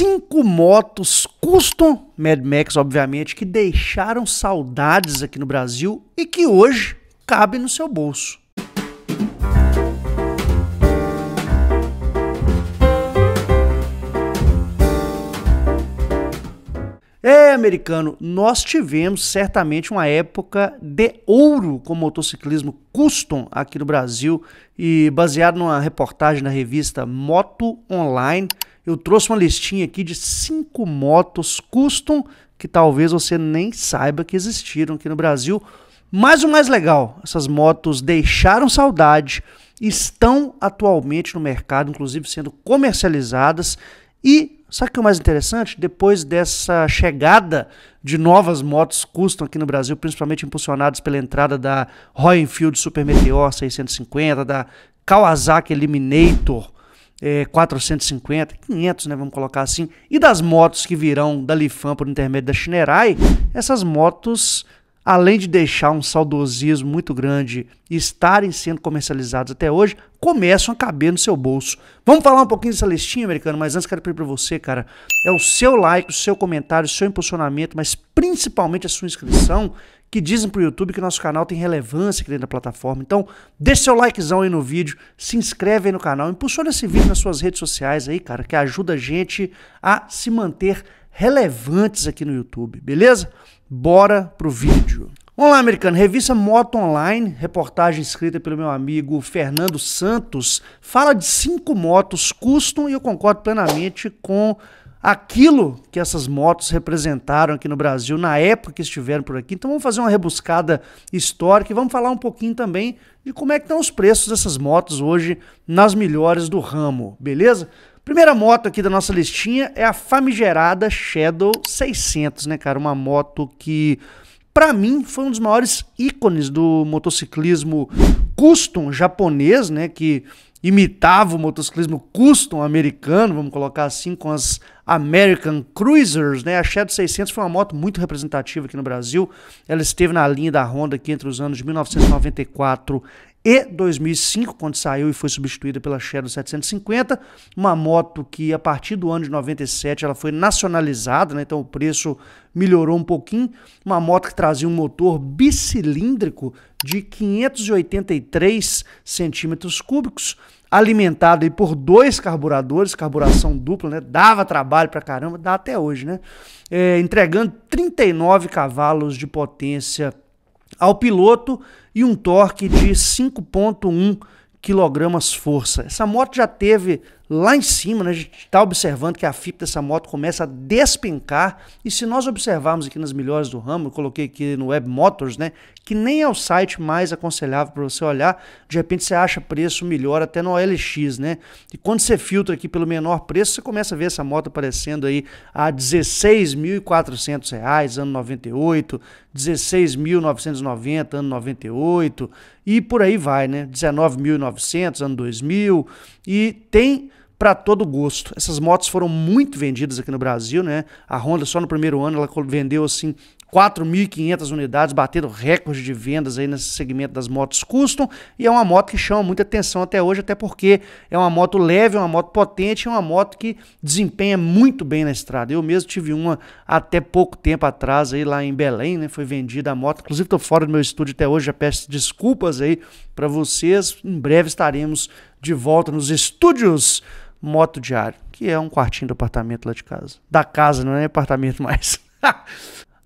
cinco motos custom Mad Max, obviamente, que deixaram saudades aqui no Brasil e que hoje cabem no seu bolso. É, americano, nós tivemos certamente uma época de ouro com motociclismo custom aqui no Brasil e baseado numa reportagem na revista Moto Online, eu trouxe uma listinha aqui de cinco motos custom que talvez você nem saiba que existiram aqui no Brasil. Mas o mais legal, essas motos deixaram saudade, estão atualmente no mercado, inclusive sendo comercializadas e sabe o que é o mais interessante? Depois dessa chegada de novas motos custom aqui no Brasil, principalmente impulsionadas pela entrada da Royal Enfield Super Meteor 650, da Kawasaki Eliminator é, 450, 500, né, vamos colocar assim, e das motos que virão da Lifan por intermédio da Shinerai, essas motos além de deixar um saudosismo muito grande e estarem sendo comercializados até hoje, começam a caber no seu bolso. Vamos falar um pouquinho dessa listinha, americano, mas antes quero pedir para você, cara, é o seu like, o seu comentário, o seu impulsionamento, mas principalmente a sua inscrição, que dizem para o YouTube que nosso canal tem relevância aqui dentro da plataforma. Então, deixa seu likezão aí no vídeo, se inscreve aí no canal, impulsiona esse vídeo nas suas redes sociais aí, cara, que ajuda a gente a se manter relevantes aqui no YouTube, beleza? Bora pro vídeo. Olá, americano. Revista Moto Online, reportagem escrita pelo meu amigo Fernando Santos, fala de cinco motos custom e eu concordo plenamente com aquilo que essas motos representaram aqui no Brasil na época que estiveram por aqui. Então vamos fazer uma rebuscada histórica e vamos falar um pouquinho também de como é que estão os preços dessas motos hoje nas melhores do ramo, beleza? Primeira moto aqui da nossa listinha é a famigerada Shadow 600, né, cara? Uma moto que, para mim, foi um dos maiores ícones do motociclismo custom japonês, né? Que imitava o motociclismo custom americano, vamos colocar assim, com as American Cruisers, né? A Shadow 600 foi uma moto muito representativa aqui no Brasil. Ela esteve na linha da Honda aqui entre os anos de 1994 e 2005, quando saiu e foi substituída pela Shadow 750, uma moto que a partir do ano de 97 ela foi nacionalizada, né? então o preço melhorou um pouquinho, uma moto que trazia um motor bicilíndrico de 583 centímetros cúbicos, alimentado aí por dois carburadores, carburação dupla, né? Dava trabalho pra caramba, dá até hoje, né? É, entregando 39 cavalos de potência ao piloto e um torque de 5.1 kg força. Essa moto já teve lá em cima, né, a gente está observando que a FIP dessa moto começa a despencar. E se nós observarmos aqui nas melhores do ramo, eu coloquei aqui no Web Motors, né, que nem é o site mais aconselhável para você olhar, de repente você acha preço melhor até no OLX, né? E quando você filtra aqui pelo menor preço, você começa a ver essa moto aparecendo aí a R$ 16.400, ano 98, 16.990, ano 98, e por aí vai, né? 19.900, ano 2000, e tem para todo gosto. Essas motos foram muito vendidas aqui no Brasil, né? A Honda só no primeiro ano ela vendeu assim 4.500 unidades, batendo recorde de vendas aí nesse segmento das motos custom, e é uma moto que chama muita atenção até hoje, até porque é uma moto leve, é uma moto potente, é uma moto que desempenha muito bem na estrada. Eu mesmo tive uma até pouco tempo atrás aí lá em Belém, né, foi vendida a moto. Inclusive estou fora do meu estúdio até hoje, já peço desculpas aí para vocês. Em breve estaremos de volta nos estúdios moto diário, que é um quartinho do apartamento lá de casa. Da casa, não é apartamento mais.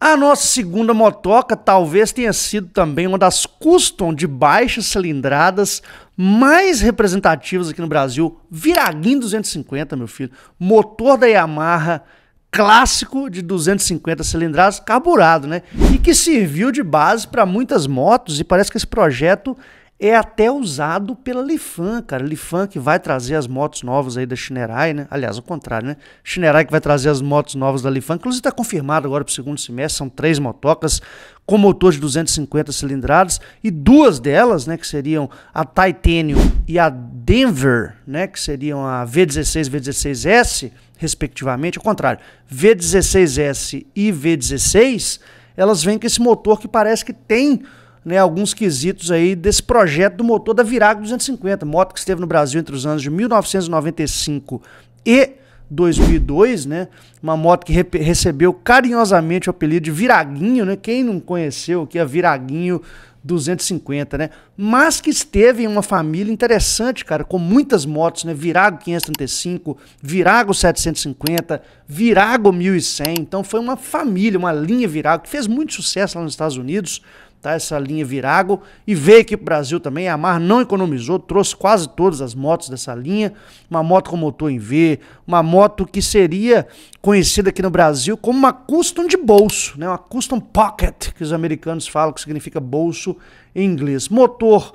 A nossa segunda motoca talvez tenha sido também uma das custom de baixas cilindradas mais representativas aqui no Brasil, Viraguin 250, meu filho, motor da Yamaha clássico de 250 cilindradas carburado, né? E que serviu de base para muitas motos e parece que esse projeto é até usado pela Lifan, cara. Lifan que vai trazer as motos novas aí da Shinerai, né? Aliás, ao contrário, né? Shinerai que vai trazer as motos novas da Lifan. Inclusive está confirmado agora para o segundo semestre, são três motocas com motor de 250 cilindradas e duas delas, né, que seriam a Titanium e a Denver, né, que seriam a V16 e V16S, respectivamente, ao contrário, V16S e V16, elas vêm com esse motor que parece que tem né, alguns quesitos aí desse projeto do motor da Virago 250, moto que esteve no Brasil entre os anos de 1995 e 2002, né? Uma moto que re recebeu carinhosamente o apelido de Viraguinho, né? Quem não conheceu que a Viraguinho 250, né? Mas que esteve em uma família interessante, cara, com muitas motos, né? Virago 535, Virago 750, Virago 1100. Então foi uma família, uma linha Virago que fez muito sucesso lá nos Estados Unidos tá? Essa linha Virago e veio aqui pro Brasil também. A Mar não economizou, trouxe quase todas as motos dessa linha, uma moto com motor em V, uma moto que seria conhecida aqui no Brasil como uma custom de bolso, né? Uma custom pocket, que os americanos falam que significa bolso em inglês. Motor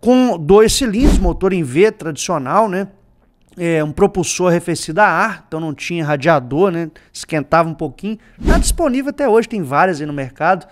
com dois cilindros, motor em V tradicional, né? É, um propulsor arrefecido a ar, então não tinha radiador, né? Esquentava um pouquinho. Está disponível até hoje, tem várias aí no mercado.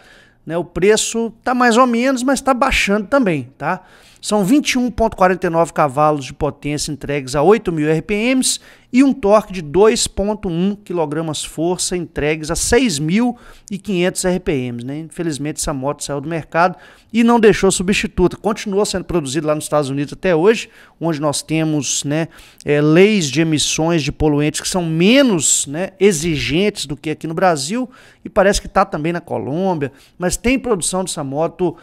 Né? O preço está mais ou menos, mas está baixando também, tá? São 21,49 cavalos de potência entregues a 8.000 RPMs e um torque de 2,1 força entregues a 6.500 RPMs. Né? Infelizmente, essa moto saiu do mercado e não deixou substituta. Continua sendo produzida lá nos Estados Unidos até hoje, onde nós temos né, é, leis de emissões de poluentes que são menos né, exigentes do que aqui no Brasil e parece que está também na Colômbia, mas tem produção dessa moto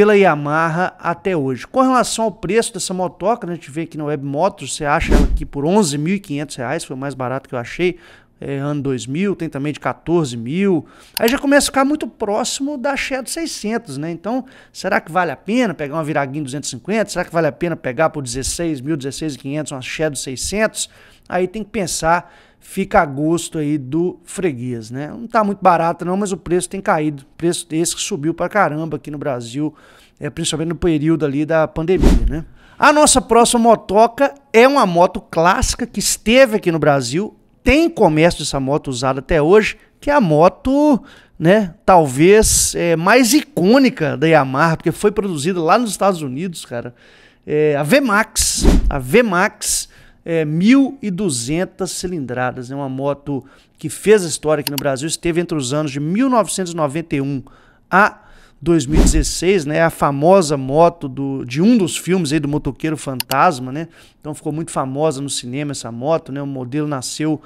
pela Yamaha até hoje. Com relação ao preço dessa motoca, né, a gente vê aqui na Web Motos, você acha ela aqui por R$ 11.500, foi o mais barato que eu achei, é, ano 2000, tem também de 14 mil. Aí já começa a ficar muito próximo da Shadow 600, né? Então, será que vale a pena pegar uma viraguinha 250? Será que vale a pena pegar por 16 mil, 16.500 uma Shadow 600? Aí tem que pensar fica a gosto aí do freguês, né? Não tá muito barato não, mas o preço tem caído. Preço esse que subiu pra caramba aqui no Brasil, é principalmente no período ali da pandemia, né? A nossa próxima motoca é uma moto clássica que esteve aqui no Brasil, tem comércio dessa moto usada até hoje, que é a moto, né, talvez é, mais icônica da Yamaha, porque foi produzida lá nos Estados Unidos, cara. É, a Max, a Max é, 1.200 cilindradas. É né? uma moto que fez a história aqui no Brasil, esteve entre os anos de 1991 a 2016, né? É a famosa moto do, de um dos filmes aí do Motoqueiro Fantasma, né? Então ficou muito famosa no cinema essa moto, né? O modelo nasceu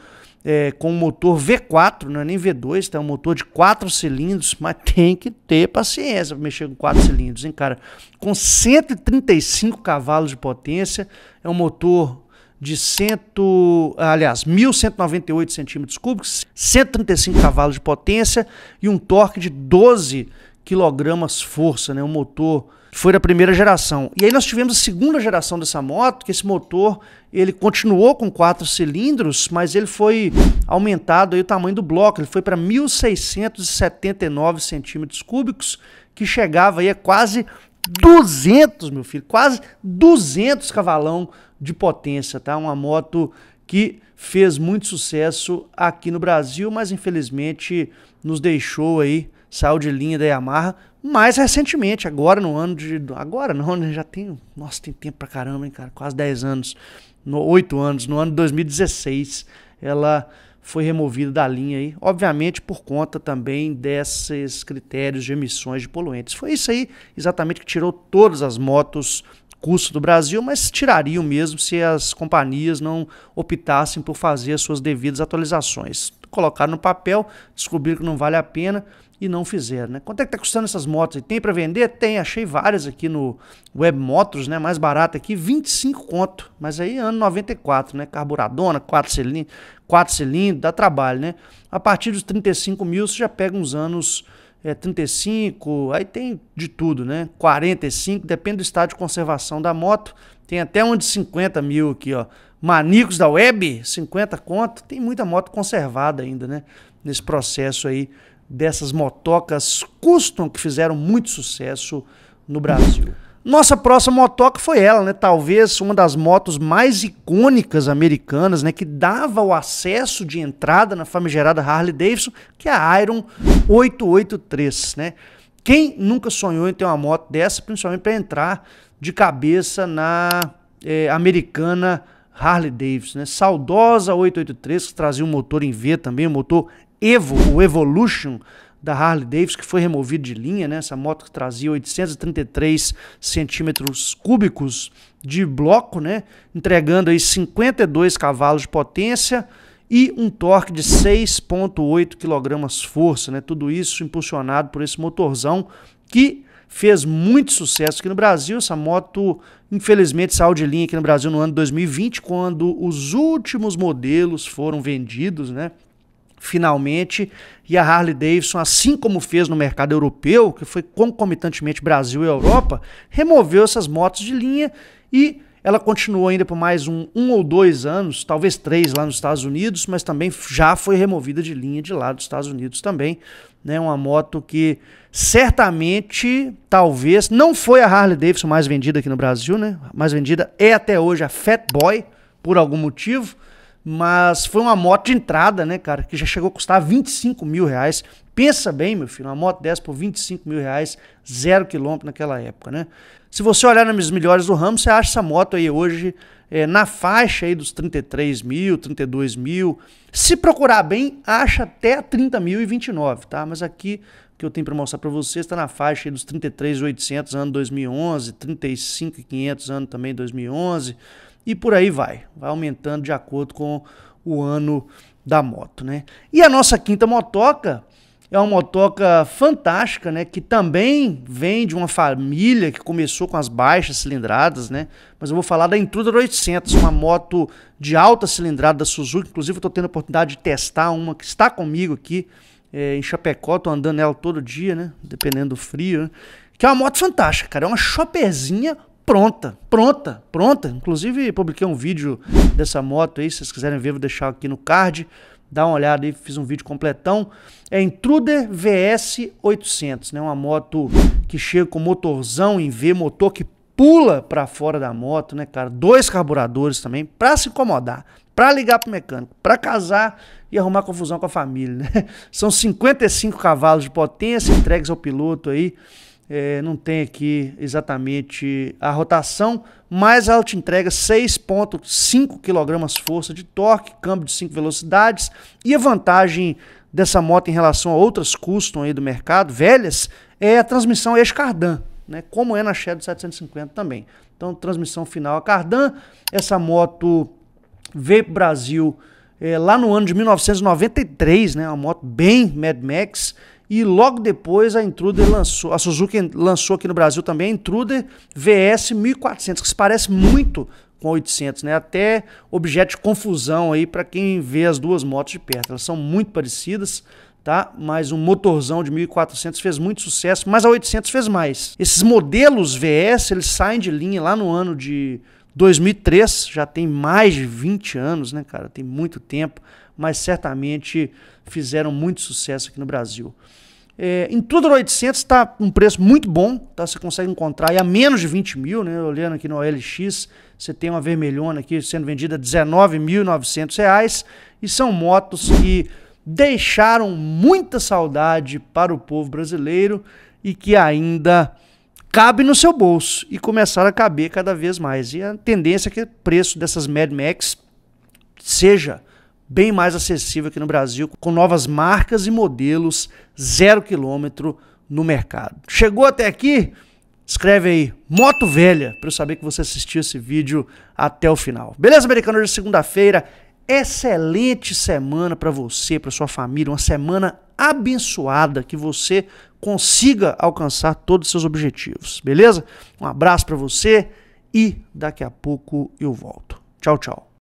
é, com um motor V4, não é nem V2, tá? É um motor de quatro cilindros, mas tem que ter paciência para mexer com quatro cilindros, hein, cara? Com 135 cavalos de potência, é um motor de cento, aliás, 1.198 centímetros cúbicos, 135 cavalos de potência e um torque de 12 quilogramas força, né? O motor foi da primeira geração. E aí nós tivemos a segunda geração dessa moto, que esse motor, ele continuou com quatro cilindros, mas ele foi aumentado aí o tamanho do bloco, ele foi para 1.679 centímetros cúbicos, que chegava aí a quase 200, meu filho, quase 200 cavalão de potência, tá? Uma moto que fez muito sucesso aqui no Brasil, mas infelizmente nos deixou aí, saiu de linha da Yamaha, mais recentemente, agora no ano de. Agora não, né? Já tem. Nossa, tem tempo pra caramba, hein, cara? Quase 10 anos. No, 8 anos, no ano de 2016, ela foi removido da linha aí, obviamente por conta também desses critérios de emissões de poluentes. Foi isso aí exatamente que tirou todas as motos custo do Brasil, mas tirariam mesmo se as companhias não optassem por fazer as suas devidas atualizações colocaram no papel, descobriram que não vale a pena e não fizeram, né? Quanto é que tá custando essas motos? tem para vender? Tem, achei várias aqui no Web Motors, né? Mais barata aqui, 25 conto, mas aí ano 94, né? Carburadona, quatro cilindros, quatro cilindros, dá trabalho, né? A partir dos 35 mil você já pega uns anos é, 35, aí tem de tudo, né? 45, depende do estado de conservação da moto. Tem até um de 50 mil aqui, ó. Manicos da Web, 50 conto. Tem muita moto conservada ainda, né? Nesse processo aí dessas motocas custom que fizeram muito sucesso no Brasil. Nossa próxima motoca foi ela, né? Talvez uma das motos mais icônicas americanas, né? Que dava o acesso de entrada na famigerada Harley Davidson, que é a Iron 883, né? Quem nunca sonhou em ter uma moto dessa, principalmente para entrar de cabeça na é, americana Harley Davidson, né? Saudosa 883, que trazia um motor em V também, um motor Evo, o Evolution da Harley Davidson, que foi removido de linha, né? Essa moto que trazia 833 centímetros cúbicos de bloco, né? Entregando aí 52 cavalos de potência e um torque de 6.8 kg força, né? Tudo isso impulsionado por esse motorzão que fez muito sucesso aqui no Brasil. Essa moto, infelizmente, saiu de linha aqui no Brasil no ano 2020, quando os últimos modelos foram vendidos, né? finalmente, e a Harley Davidson, assim como fez no mercado europeu, que foi concomitantemente Brasil e Europa, removeu essas motos de linha e ela continuou ainda por mais um, um ou dois anos, talvez três lá nos Estados Unidos, mas também já foi removida de linha de lá dos Estados Unidos também. Né? Uma moto que certamente, talvez, não foi a Harley Davidson mais vendida aqui no Brasil, né? Mais vendida é até hoje a Fat Boy, por algum motivo. Mas foi uma moto de entrada, né, cara? Que já chegou a custar 25 mil reais. Pensa bem, meu filho, uma moto dessa por 25 mil reais, zero quilômetro naquela época, né? Se você olhar nas melhores do ramo, você acha essa moto aí hoje é, na faixa aí dos 33 mil, 32 mil. Se procurar bem, acha até 30 mil e 29, tá? Mas aqui que eu tenho para mostrar para vocês está na faixa aí dos 33.800 ano 2011, 35.500 ano também 2011 e por aí vai. Vai aumentando de acordo com o ano da moto, né? E a nossa quinta motoca é uma motoca fantástica, né? Que também vem de uma família que começou com as baixas cilindradas, né? Mas eu vou falar da Intruder 800, uma moto de alta cilindrada da Suzuki. Inclusive, eu estou tendo a oportunidade de testar uma que está comigo aqui é, em Chapecó. Estou andando nela todo dia, né? Dependendo do frio, né? Que é uma moto fantástica, cara. É uma chopezinha pronta, pronta, pronta. Inclusive, publiquei um vídeo dessa moto aí, se vocês quiserem ver, vou deixar aqui no card. Dá uma olhada aí, fiz um vídeo completão. É Intruder VS 800, né? Uma moto que chega com motorzão em V, motor que pula para fora da moto, né, cara? Dois carburadores também, para se incomodar, para ligar pro mecânico, para casar e arrumar confusão com a família, né? São 55 cavalos de potência entregues ao piloto aí é, não tem aqui exatamente a rotação, mas ela te entrega 6,5 kg força de torque, câmbio de 5 velocidades. E a vantagem dessa moto em relação a outras custom aí do mercado, velhas, é a transmissão eixo cardan, né? como é na Shadow 750 também. Então, transmissão final a cardan. Essa moto veio para o Brasil é, lá no ano de 1993, né? uma moto bem Mad Max. E logo depois a Intruder lançou, a Suzuki lançou aqui no Brasil também a Intruder VS 1400, que se parece muito com 800, né? Até objeto de confusão aí para quem vê as duas motos de perto. Elas são muito parecidas, tá? Mas um motorzão de 1400 fez muito sucesso, mas a 800 fez mais. Esses modelos VS, eles saem de linha lá no ano de 2003, já tem mais de 20 anos, né, cara? Tem muito tempo mas certamente fizeram muito sucesso aqui no Brasil. É, Intruder 800 está um preço muito bom, tá? você consegue encontrar e a menos de 20 mil, né? olhando aqui no OLX, você tem uma vermelhona aqui sendo vendida a 19.900 reais e são motos que deixaram muita saudade para o povo brasileiro e que ainda cabe no seu bolso e começaram a caber cada vez mais. E a tendência é que o preço dessas Mad Max seja bem mais acessível aqui no Brasil, com novas marcas e modelos zero quilômetro no mercado. Chegou até aqui? Escreve aí, moto velha, para eu saber que você assistiu esse vídeo até o final. Beleza, americano? Hoje é segunda-feira. Excelente semana para você, para sua família, uma semana abençoada que você consiga alcançar todos os seus objetivos, beleza? Um abraço para você e daqui a pouco eu volto. Tchau, tchau.